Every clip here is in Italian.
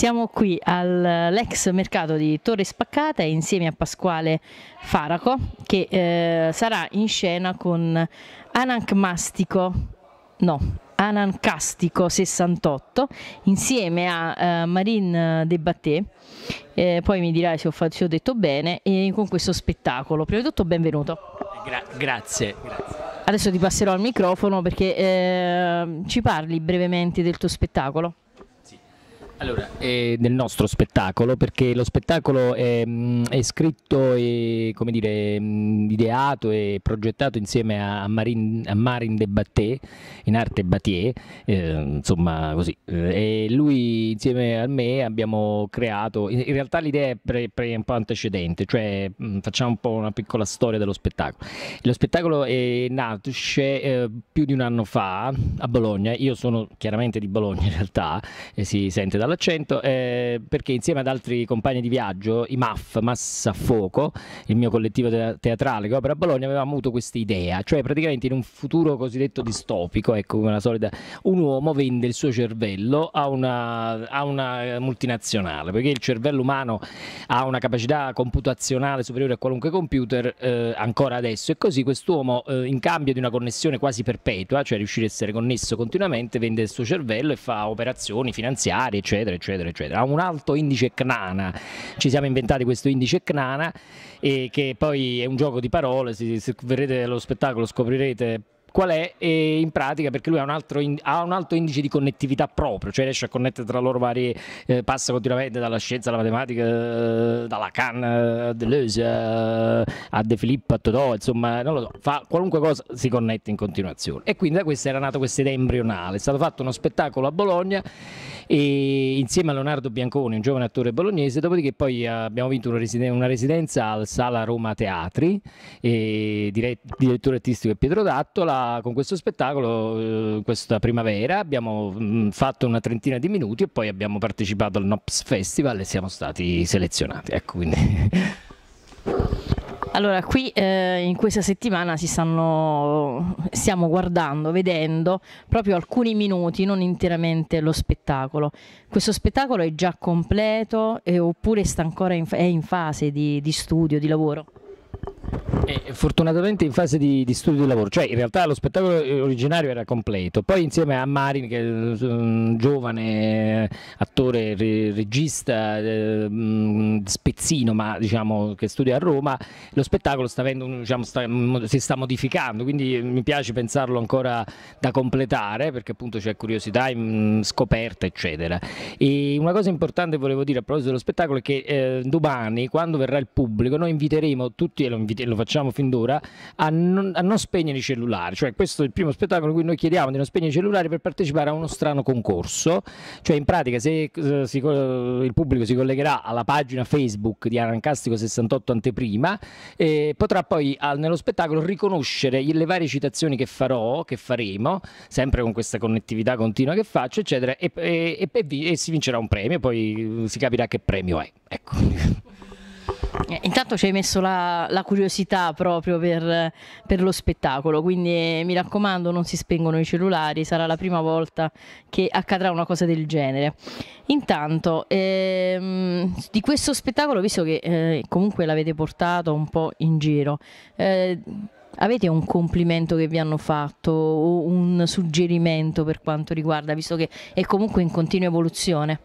Siamo qui all'ex eh, mercato di Torre Spaccata insieme a Pasquale Faraco che eh, sarà in scena con Anankmastico, no, Anancastico 68 insieme a eh, Marine Debatté, eh, poi mi dirai se ho, fatto, se ho detto bene, con questo spettacolo. Prima di tutto benvenuto. Gra grazie. Adesso ti passerò al microfono perché eh, ci parli brevemente del tuo spettacolo. Allora, eh, del nostro spettacolo, perché lo spettacolo è, mm, è scritto e come dire, mm, ideato e progettato insieme a Marin, a Marin de Batté, in arte Battier, eh, insomma così, e lui insieme a me abbiamo creato, in realtà l'idea è pre, pre un po' antecedente, cioè mm, facciamo un po' una piccola storia dello spettacolo. Lo spettacolo è eh, nato eh, più di un anno fa a Bologna, io sono chiaramente di Bologna in realtà, e si sente dalla l'accento, eh, perché insieme ad altri compagni di viaggio, i MAF, Massa Foco, il mio collettivo teatrale che opera a Bologna, avevamo avuto questa idea, cioè praticamente in un futuro cosiddetto distopico, ecco come la solita, un uomo vende il suo cervello a una, a una multinazionale, perché il cervello umano ha una capacità computazionale superiore a qualunque computer eh, ancora adesso e così quest'uomo eh, in cambio di una connessione quasi perpetua, cioè riuscire a essere connesso continuamente, vende il suo cervello e fa operazioni finanziarie, eccetera eccetera, eccetera, eccetera. Ha un alto indice CNANA, ci siamo inventati questo indice CNANA e che poi è un gioco di parole, se, se vedrete lo spettacolo scoprirete qual è e in pratica perché lui ha un, altro, ha un, alto indice di connettività proprio, cioè riesce a connettere tra loro varie, eh, passa continuamente dalla scienza alla matematica, eh, dalla Can, a eh, Deleuze, eh, a De Filippo, a Todò, insomma non lo so, fa qualunque cosa si connette in continuazione e quindi da questa era nata questa idea embrionale, è stato fatto uno spettacolo a Bologna e insieme a Leonardo Bianconi, un giovane attore bolognese, dopodiché poi eh, abbiamo vinto una residenza, una residenza al Sala Roma Teatri, direttore artistico è Pietro Dattola, con questo spettacolo eh, questa primavera abbiamo mm, fatto una trentina di minuti e poi abbiamo partecipato al NOPS Festival e siamo stati selezionati. Ecco, quindi... Allora, qui eh, in questa settimana si stanno, stiamo guardando, vedendo proprio alcuni minuti, non interamente lo spettacolo. Questo spettacolo è già completo eh, oppure sta ancora in, è in fase di, di studio, di lavoro? fortunatamente in fase di, di studio di lavoro, cioè in realtà lo spettacolo eh, originario era completo, poi insieme a Marin che è un giovane attore, regista, eh, mm, spezzino ma diciamo che studia a Roma, lo spettacolo sta avendo, diciamo, sta, si sta modificando, quindi eh, mi piace pensarlo ancora da completare perché appunto c'è curiosità, mh, mm, scoperta eccetera. E una cosa importante volevo dire a proposito dello spettacolo è che eh, domani quando verrà il pubblico noi inviteremo tutti e lo, invite, lo facciamo facciamo fin d'ora, a non, a non spegnere i cellulari. Cioè, questo è il primo spettacolo in cui noi chiediamo di non spegnere i cellulari per partecipare a uno strano concorso. Cioè, in pratica, se eh, si, il pubblico si collegherà alla pagina Facebook di Arancastico 68 Anteprima, eh, potrà poi al, nello spettacolo riconoscere le varie citazioni che farò, che faremo, sempre con questa connettività continua che faccio, eccetera, e, e, e, e si vincerà un premio, poi eh, si capirà che premio è. Ecco. Eh, intanto ci hai messo la, la curiosità proprio per, per, lo spettacolo, quindi eh, mi raccomando non si spengono i cellulari, sarà la prima volta che accadrà una cosa del genere. Intanto, ehm, di questo spettacolo, visto che eh, comunque l'avete portato un po' in giro, eh, Avete un complimento che vi hanno fatto o un suggerimento per quanto riguarda, visto che è comunque in continua evoluzione?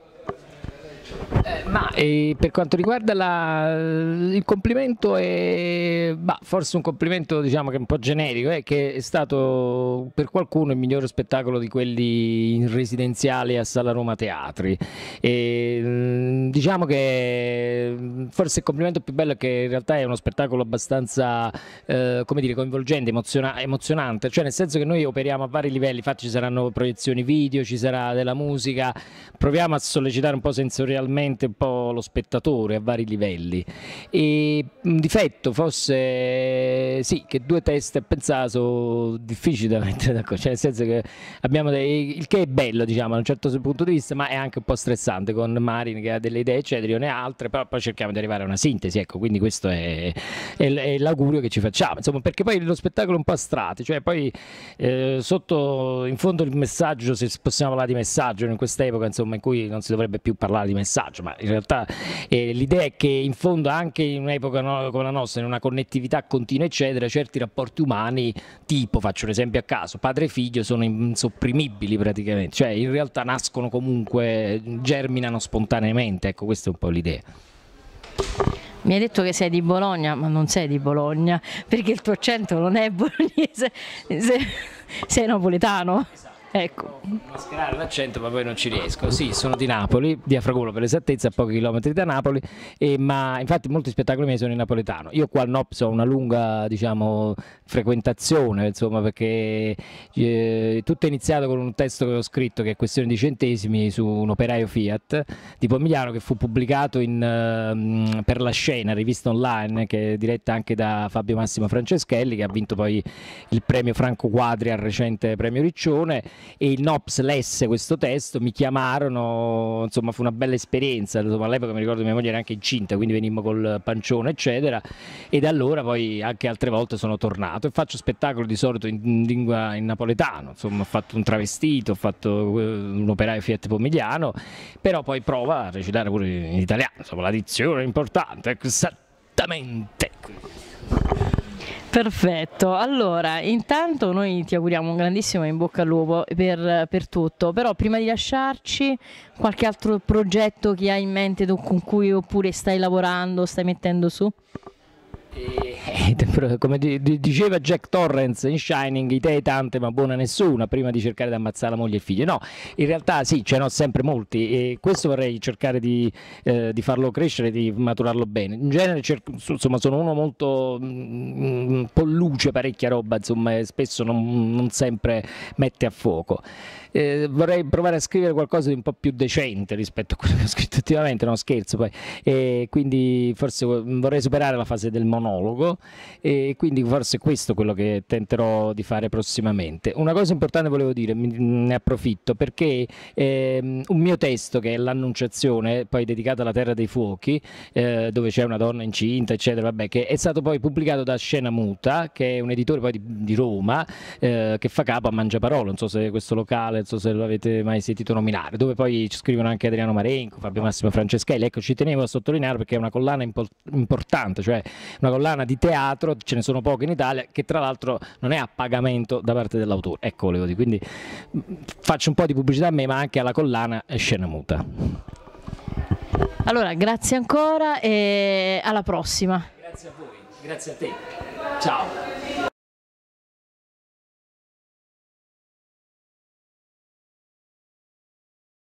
Eh, ma eh, per quanto riguarda la, il complimento, è, bah, forse un complimento diciamo che è un po' generico, è eh, che è stato per qualcuno il migliore spettacolo di quelli in residenziale a Sala Roma Teatri. E, mm, diciamo che mm, forse il complimento più bello è che in realtà è uno spettacolo abbastanza eh, come dire, coinvolgente, emoziona emozionante, cioè nel senso che noi operiamo a vari livelli, infatti ci saranno proiezioni video, ci sarà della musica, proviamo a sollecitare un po' sensorialmente veramente un po' lo spettatore a vari livelli e un difetto forse sì che due teste a pensare sono difficili da mettere d'accordo cioè nel senso che abbiamo dei, il che è bello diciamo da un certo punto di vista ma è anche un po' stressante con Marin che ha delle idee eccetera io ne ha altre però poi cerchiamo di arrivare a una sintesi ecco quindi questo è, è, è l'augurio che ci facciamo insomma perché poi lo spettacolo è un po' astratto cioè poi eh, sotto in fondo il messaggio se possiamo parlare di messaggio in quest'epoca insomma in cui non si dovrebbe più parlare di messaggio disagio, ma in realtà eh, l'idea è che in fondo anche in un'epoca come la nostra, in una connettività continua eccetera, certi rapporti umani, tipo faccio un esempio a caso, padre e figlio sono insopprimibili praticamente, cioè in realtà nascono comunque, germinano spontaneamente, ecco questa è un po' l'idea. Mi hai detto che sei di Bologna, ma non sei di Bologna, perché il tuo accento non è bolognese, sei, sei napoletano. Esatto. Ecco. Mascherare l'accento, ma poi non ci riesco. Sì, sono di Napoli, di Afragolo per esattezza a pochi chilometri da Napoli, e, ma infatti molti spettacoli miei sono in napoletano. Io qua al NOPS ho una lunga diciamo, frequentazione, insomma, perché eh, tutto è iniziato con un testo che ho scritto che è questione di centesimi su un operaio Fiat di Pomigliano che fu pubblicato in, eh, per la scena, rivista online, che è diretta anche da Fabio Massimo Franceschelli, che ha vinto poi il premio Franco Quadri al recente premio Riccione e il NOPS lesse questo testo, mi chiamarono, insomma fu una bella esperienza, insomma, all'epoca mi ricordo che mia moglie era anche incinta, quindi venimmo col pancione eccetera e da allora poi anche altre volte sono tornato e faccio spettacolo di solito in, in lingua in napoletano, insomma ho fatto un travestito, ho fatto eh, un operaio Fiat Pomigliano, però poi prova a recitare pure in italiano, insomma la dizione è importante, esattamente. Perfetto, allora intanto noi ti auguriamo un grandissimo in bocca al lupo per, per, tutto, però prima di lasciarci qualche altro progetto che hai in mente con cui oppure stai lavorando, stai mettendo su? Eh, come diceva Jack Torrance in Shining, idee tante ma buona nessuna, prima di cercare di ammazzare la moglie e il figlio. No, in realtà sì, ce n'ho sempre molti e questo vorrei cercare di, eh, di farlo crescere, di maturarlo bene. In genere cerco, insomma, sono uno molto mh, mm, mm, mm, polluce, parecchia roba, insomma, spesso non, non sempre mette a fuoco eh, vorrei provare a scrivere qualcosa di un po' più decente rispetto a quello che ho scritto ultimamente, no scherzo poi, e quindi forse vorrei superare la fase del monologo e quindi forse questo è quello che tenterò di fare prossimamente. Una cosa importante volevo dire, ne approfitto, perché ehm, un mio testo che è l'annunciazione, poi dedicato alla Terra dei Fuochi, eh, dove c'è una donna incinta, eccetera, vabbè, che è stato poi pubblicato da Scena Muta, che è un editore poi di, di Roma, eh, che fa capo a Mangiaparolo, non so se questo locale non so se l'avete mai sentito nominare, dove poi ci scrivono anche Adriano Marenco, Fabio Massimo Franceschelli. Ecco, ci tenevo a sottolineare perché è una collana impo- importante, cioè una collana di teatro, ce ne sono poche in Italia, che tra l'altro non è a pagamento da parte dell'autore. Ecco, volevo dire, quindi mm, faccio un po' di pubblicità a me, ma anche alla collana Scena Muta. Allora, grazie ancora e alla prossima. Grazie a voi, grazie a te. Ciao.